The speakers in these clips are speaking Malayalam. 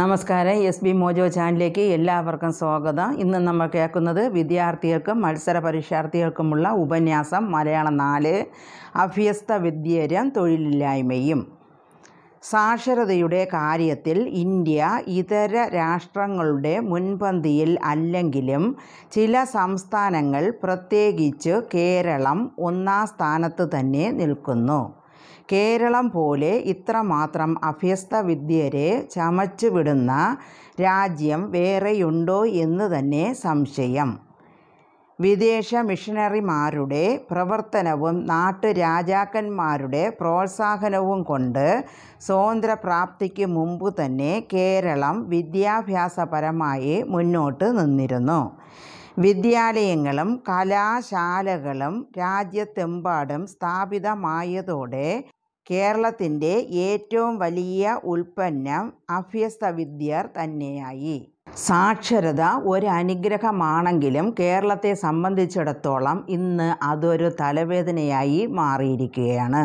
നമസ്കാരം എസ് ബി മോജോ ചാനലിലേക്ക് എല്ലാവർക്കും സ്വാഗതം ഇന്ന് നമ്മൾ കേൾക്കുന്നത് വിദ്യാർത്ഥികൾക്കും മത്സര പരീക്ഷാർത്ഥികൾക്കുമുള്ള ഉപന്യാസം മലയാളം നാല് അഭ്യസ്ത വിദ്യരം തൊഴിലില്ലായ്മയും സാക്ഷരതയുടെ കാര്യത്തിൽ ഇന്ത്യ ഇതര രാഷ്ട്രങ്ങളുടെ മുൻപന്തിയിൽ അല്ലെങ്കിലും ചില സംസ്ഥാനങ്ങൾ പ്രത്യേകിച്ച് കേരളം ഒന്നാം സ്ഥാനത്ത് തന്നെ നിൽക്കുന്നു കേരളം പോലെ ഇത്രമാത്രം അഭ്യസ്ത വിദ്യരെ ചമച്ചുവിടുന്ന രാജ്യം വേറെയുണ്ടോ എന്ന് തന്നെ സംശയം വിദേശ മിഷണറിമാരുടെ പ്രവർത്തനവും നാട്ടുരാജാക്കന്മാരുടെ പ്രോത്സാഹനവും കൊണ്ട് സ്വാതന്ത്ര്യപ്രാപ്തിക്ക് മുമ്പ് തന്നെ കേരളം വിദ്യാഭ്യാസപരമായി മുന്നോട്ട് നിന്നിരുന്നു വിദ്യാലയങ്ങളും കലാശാലകളും രാജ്യത്തെമ്പാടും സ്ഥാപിതമായതോടെ കേരളത്തിൻ്റെ ഏറ്റവും വലിയ ഉൽപ്പന്നം വിദ്യർ തന്നെയായി സാക്ഷരത ഒരു അനുഗ്രഹമാണെങ്കിലും കേരളത്തെ സംബന്ധിച്ചിടത്തോളം ഇന്ന് അതൊരു തലവേദനയായി മാറിയിരിക്കുകയാണ്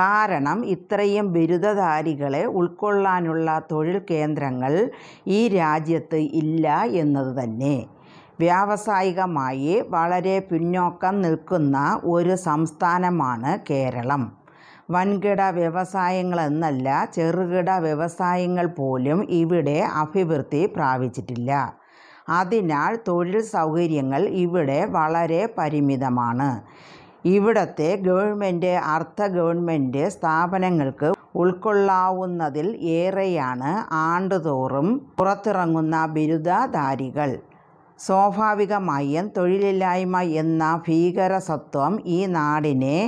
കാരണം ഇത്രയും ബിരുദധാരികളെ ഉൾക്കൊള്ളാനുള്ള തൊഴിൽ കേന്ദ്രങ്ങൾ ഈ രാജ്യത്ത് ഇല്ല എന്നത് തന്നെ വ്യാവസായികമായി വളരെ പിന്നോക്കം നിൽക്കുന്ന ഒരു സംസ്ഥാനമാണ് കേരളം വൻകിട വ്യവസായങ്ങളെന്നല്ല ചെറുകിട വ്യവസായങ്ങൾ പോലും ഇവിടെ അഭിവൃദ്ധി പ്രാപിച്ചിട്ടില്ല അതിനാൽ തൊഴിൽ സൗകര്യങ്ങൾ ഇവിടെ വളരെ പരിമിതമാണ് ഇവിടത്തെ ഗവൺമെൻറ് അർദ്ധ ഗവൺമെൻറ് സ്ഥാപനങ്ങൾക്ക് ഉൾക്കൊള്ളാവുന്നതിൽ ഏറെയാണ് ആണ്ടുതോറും പുറത്തിറങ്ങുന്ന ബിരുദധാരികൾ സ്വാഭാവികമായും തൊഴിലില്ലായ്മ എന്ന ഭീകരസത്വം ഈ നാടിനെ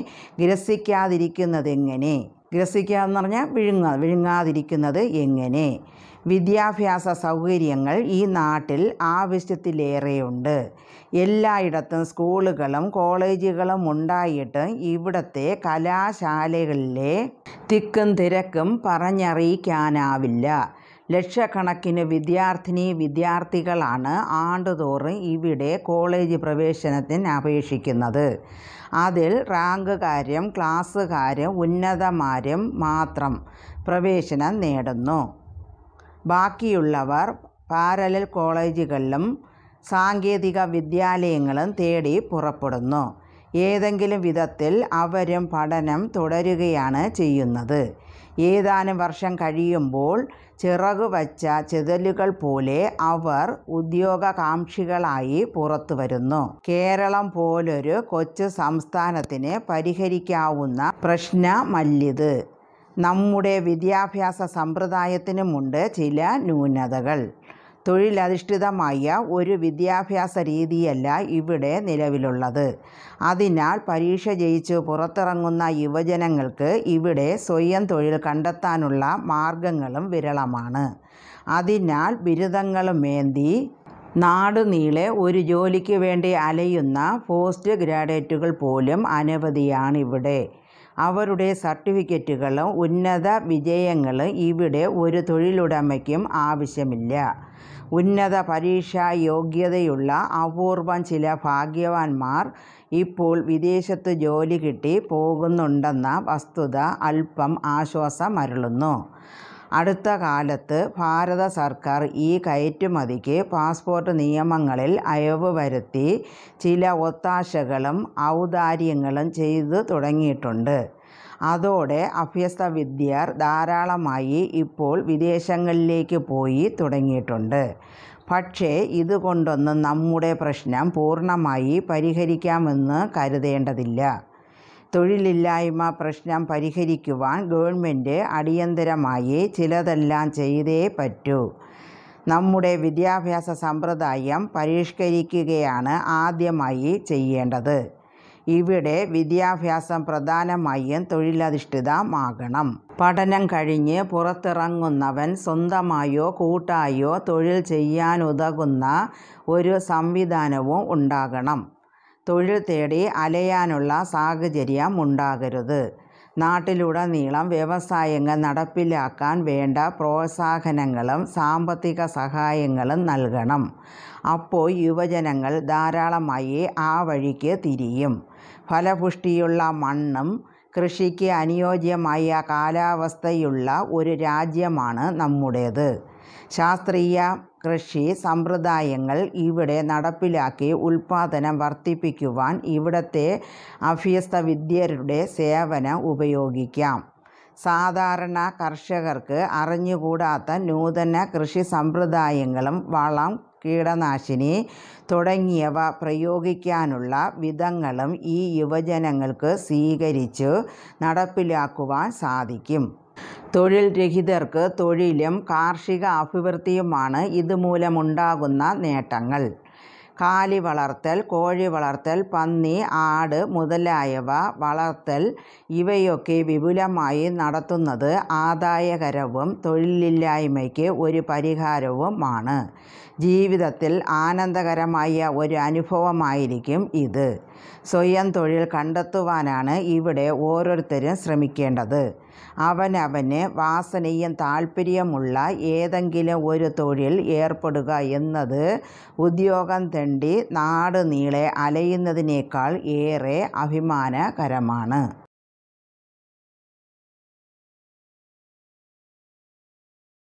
ഗ്രസിക്കാതിരിക്കുന്നതെങ്ങനെ ഗ്രസിക്കുക എന്ന് പറഞ്ഞാൽ വിഴുങ്ങ വിഴുങ്ങാതിരിക്കുന്നത് എങ്ങനെ വിദ്യാഭ്യാസ സൗകര്യങ്ങൾ ഈ നാട്ടിൽ ആവശ്യത്തിലേറെയുണ്ട് എല്ലായിടത്തും സ്കൂളുകളും കോളേജുകളും ഉണ്ടായിട്ട് ഇവിടുത്തെ കലാശാലകളിലെ തിക്കും തിരക്കും പറഞ്ഞറിയിക്കാനാവില്ല ലക്ഷക്കണക്കിന് വിദ്യാർത്ഥിനി വിദ്യാർത്ഥികളാണ് ആണ്ടുതോറും ഇവിടെ കോളേജ് പ്രവേശനത്തിന് അപേക്ഷിക്കുന്നത് അതിൽ റാങ്ക്കാരും ക്ലാസ്സുകാരും ഉന്നതമാരും മാത്രം പ്രവേശനം നേടുന്നു ബാക്കിയുള്ളവർ പാരലൽ കോളേജുകളിലും സാങ്കേതിക വിദ്യാലയങ്ങളും തേടി പുറപ്പെടുന്നു ഏതെങ്കിലും വിധത്തിൽ അവരും പഠനം തുടരുകയാണ് ചെയ്യുന്നത് ഏതാനും വർഷം കഴിയുമ്പോൾ ചിറകു വച്ച ചെതലുകൾ പോലെ അവർ ഉദ്യോഗകാംക്ഷികളായി പുറത്തു വരുന്നു കേരളം പോലൊരു കൊച്ചു സംസ്ഥാനത്തിന് പരിഹരിക്കാവുന്ന പ്രശ്നമല്ലിത് നമ്മുടെ വിദ്യാഭ്യാസ സമ്പ്രദായത്തിനുമുണ്ട് ചില ന്യൂനതകൾ തൊഴിലധിഷ്ഠിതമായ ഒരു വിദ്യാഭ്യാസ രീതിയല്ല ഇവിടെ നിലവിലുള്ളത് അതിനാൽ പരീക്ഷ ജയിച്ച് പുറത്തിറങ്ങുന്ന യുവജനങ്ങൾക്ക് ഇവിടെ സ്വയം തൊഴിൽ കണ്ടെത്താനുള്ള മാർഗങ്ങളും വിരളമാണ് അതിനാൽ ബിരുദങ്ങളും മേന്തി നാടുനീളെ ഒരു ജോലിക്ക് വേണ്ടി അലയുന്ന പോസ്റ്റ് ഗ്രാഡുവേറ്റുകൾ പോലും അനവധിയാണിവിടെ അവരുടെ സർട്ടിഫിക്കറ്റുകളും ഉന്നത വിജയങ്ങളും ഇവിടെ ഒരു തൊഴിലുടമയ്ക്കും ആവശ്യമില്ല ഉന്നത പരീക്ഷാ യോഗ്യതയുള്ള അപൂർവം ചില ഭാഗ്യവാന്മാർ ഇപ്പോൾ വിദേശത്ത് ജോലി കിട്ടി പോകുന്നുണ്ടെന്ന വസ്തുത അല്പം ആശ്വാസമരുളുന്നു അടുത്ത കാലത്ത് ഭാരത സർക്കാർ ഈ കയറ്റുമതിക്ക് പാസ്പോർട്ട് നിയമങ്ങളിൽ അയവ് വരുത്തി ചില ഒത്താശകളും ഔദാര്യങ്ങളും ചെയ്തു തുടങ്ങിയിട്ടുണ്ട് അതോടെ അഭ്യസ്ത വിദ്യർ ധാരാളമായി ഇപ്പോൾ വിദേശങ്ങളിലേക്ക് പോയി തുടങ്ങിയിട്ടുണ്ട് പക്ഷേ ഇതുകൊണ്ടൊന്നും നമ്മുടെ പ്രശ്നം പൂർണ്ണമായി പരിഹരിക്കാമെന്ന് കരുതേണ്ടതില്ല തൊഴിലില്ലായ്മ പ്രശ്നം പരിഹരിക്കുവാൻ ഗവൺമെൻറ് അടിയന്തരമായി ചിലതെല്ലാം ചെയ്തേ പറ്റൂ നമ്മുടെ വിദ്യാഭ്യാസ സമ്പ്രദായം പരിഷ്കരിക്കുകയാണ് ആദ്യമായി ചെയ്യേണ്ടത് ഇവിടെ വിദ്യാഭ്യാസം പ്രധാനമായും തൊഴിലധിഷ്ഠിതമാകണം പഠനം കഴിഞ്ഞ് പുറത്തിറങ്ങുന്നവൻ സ്വന്തമായോ കൂട്ടായോ തൊഴിൽ ചെയ്യാനുതകുന്ന ഒരു സംവിധാനവും ഉണ്ടാകണം തൊഴിൽ തേടി അലയാനുള്ള സാഹചര്യം ഉണ്ടാകരുത് നാട്ടിലുടനീളം വ്യവസായങ്ങൾ നടപ്പിലാക്കാൻ വേണ്ട പ്രോത്സാഹനങ്ങളും സാമ്പത്തിക സഹായങ്ങളും നൽകണം അപ്പോൾ യുവജനങ്ങൾ ധാരാളമായി ആ വഴിക്ക് തിരിയും ഫലപുഷ്ടിയുള്ള മണ്ണും കൃഷിക്ക് അനുയോജ്യമായ കാലാവസ്ഥയുള്ള ഒരു രാജ്യമാണ് നമ്മുടേത് ശാസ്ത്രീയ കൃഷി സമ്പ്രദായങ്ങൾ ഇവിടെ നടപ്പിലാക്കി ഉൽപാദനം വർദ്ധിപ്പിക്കുവാൻ ഇവിടത്തെ അഭ്യസ്ത വിദ്യരുടെ സേവനം ഉപയോഗിക്കാം സാധാരണ കർഷകർക്ക് അറിഞ്ഞുകൂടാത്ത നൂതന കൃഷി സമ്പ്രദായങ്ങളും വളം കീടനാശിനി തുടങ്ങിയവ പ്രയോഗിക്കാനുള്ള വിധങ്ങളും ഈ യുവജനങ്ങൾക്ക് സ്വീകരിച്ച് നടപ്പിലാക്കുവാൻ സാധിക്കും തൊഴിൽ രഹിതർക്ക് തൊഴിലും കാർഷിക അഭിവൃദ്ധിയുമാണ് ഇതുമൂലമുണ്ടാകുന്ന നേട്ടങ്ങൾ. കാലി വളർത്തൽ, കോഴി വളർത്തൽ, പന്നി, ആട് മുതലായവ വളർത്തൽ ഇവയൊക്കെ വിപുലമായി നടത്തുന്നത് ആദായകരവും തൊഴിലില്ലായ്മയ്ക്ക് ഒരു പരിഹാരവുമാണ്. ജീവിതത്തിൽ ആനന്ദകരമായ ഒരു അനുഭവമായിരിക്കും ഇത് സ്വയം തൊഴിൽ കണ്ടെത്തുവാനാണ് ഇവിടെ ഓരോരുത്തരും ശ്രമിക്കേണ്ടത് അവനവന് വാസനയും താല്പര്യമുള്ള ഏതെങ്കിലും ഒരു തൊഴിൽ ഏർപ്പെടുക എന്നത് ഉദ്യോഗം തെണ്ടി നാട് നീളെ അലയുന്നതിനേക്കാൾ ഏറെ അഭിമാനകരമാണ്